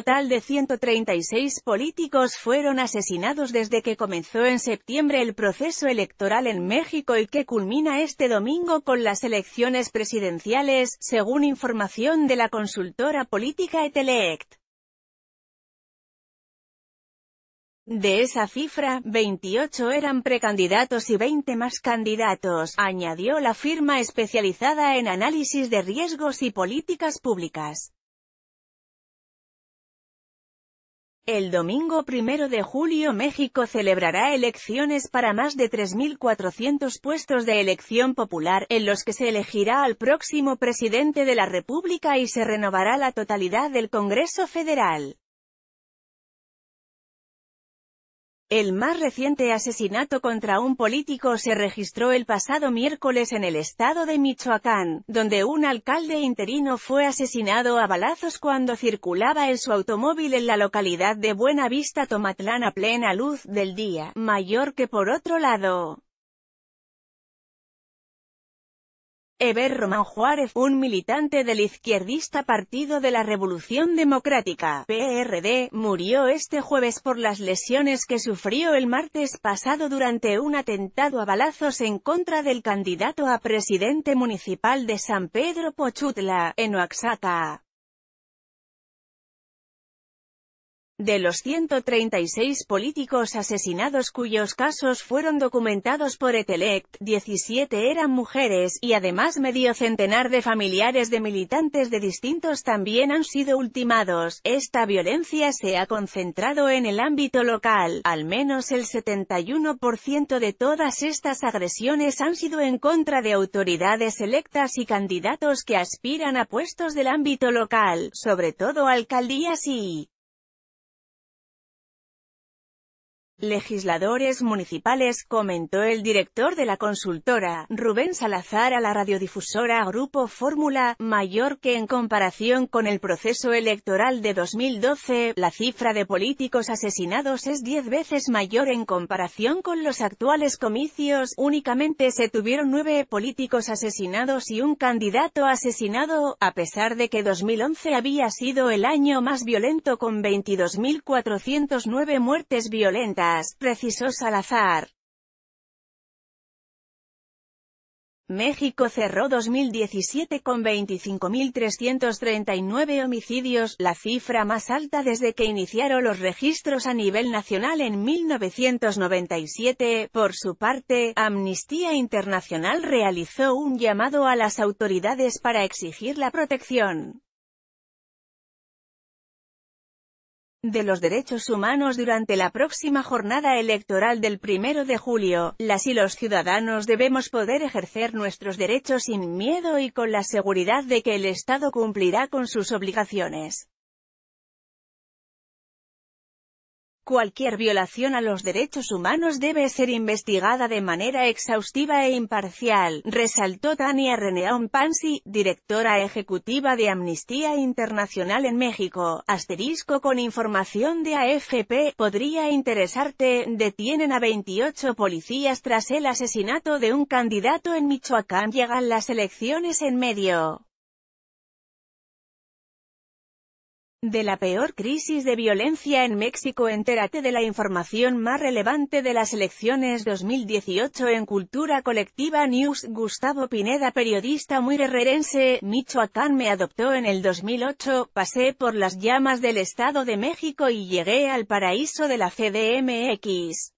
total de 136 políticos fueron asesinados desde que comenzó en septiembre el proceso electoral en México y que culmina este domingo con las elecciones presidenciales, según información de la consultora política Etelect. De esa cifra, 28 eran precandidatos y 20 más candidatos, añadió la firma especializada en análisis de riesgos y políticas públicas. El domingo primero de julio México celebrará elecciones para más de 3.400 puestos de elección popular, en los que se elegirá al próximo presidente de la República y se renovará la totalidad del Congreso Federal. El más reciente asesinato contra un político se registró el pasado miércoles en el estado de Michoacán, donde un alcalde interino fue asesinado a balazos cuando circulaba en su automóvil en la localidad de Buena Vista Tomatlán a plena luz del día, mayor que por otro lado. Eber Román Juárez, un militante del izquierdista Partido de la Revolución Democrática, PRD, murió este jueves por las lesiones que sufrió el martes pasado durante un atentado a balazos en contra del candidato a presidente municipal de San Pedro Pochutla, en Oaxaca. De los 136 políticos asesinados cuyos casos fueron documentados por e e Etelect, 17 eran mujeres, y además medio centenar de familiares de militantes de distintos también han sido ultimados. Esta violencia se ha concentrado en el ámbito local. Al menos el 71% de todas estas agresiones han sido en contra de autoridades electas y candidatos que aspiran a puestos del ámbito local, sobre todo alcaldías y legisladores municipales, comentó el director de la consultora, Rubén Salazar a la radiodifusora Grupo Fórmula, mayor que en comparación con el proceso electoral de 2012, la cifra de políticos asesinados es 10 veces mayor en comparación con los actuales comicios, únicamente se tuvieron 9 políticos asesinados y un candidato asesinado, a pesar de que 2011 había sido el año más violento con 22.409 muertes violentas precisó Salazar. México cerró 2017 con 25.339 homicidios, la cifra más alta desde que iniciaron los registros a nivel nacional en 1997. Por su parte, Amnistía Internacional realizó un llamado a las autoridades para exigir la protección de los derechos humanos durante la próxima jornada electoral del 1 de julio. Las y los ciudadanos debemos poder ejercer nuestros derechos sin miedo y con la seguridad de que el Estado cumplirá con sus obligaciones. Cualquier violación a los derechos humanos debe ser investigada de manera exhaustiva e imparcial, resaltó Tania Reneón Pansi, directora ejecutiva de Amnistía Internacional en México. Asterisco con información de AFP, podría interesarte, detienen a 28 policías tras el asesinato de un candidato en Michoacán. Llegan las elecciones en medio. de la peor crisis de violencia en México entérate de la información más relevante de las elecciones 2018 en Cultura Colectiva News Gustavo Pineda periodista muy guerrerense, Michoacán me adoptó en el 2008, pasé por las llamas del Estado de México y llegué al paraíso de la CDMX.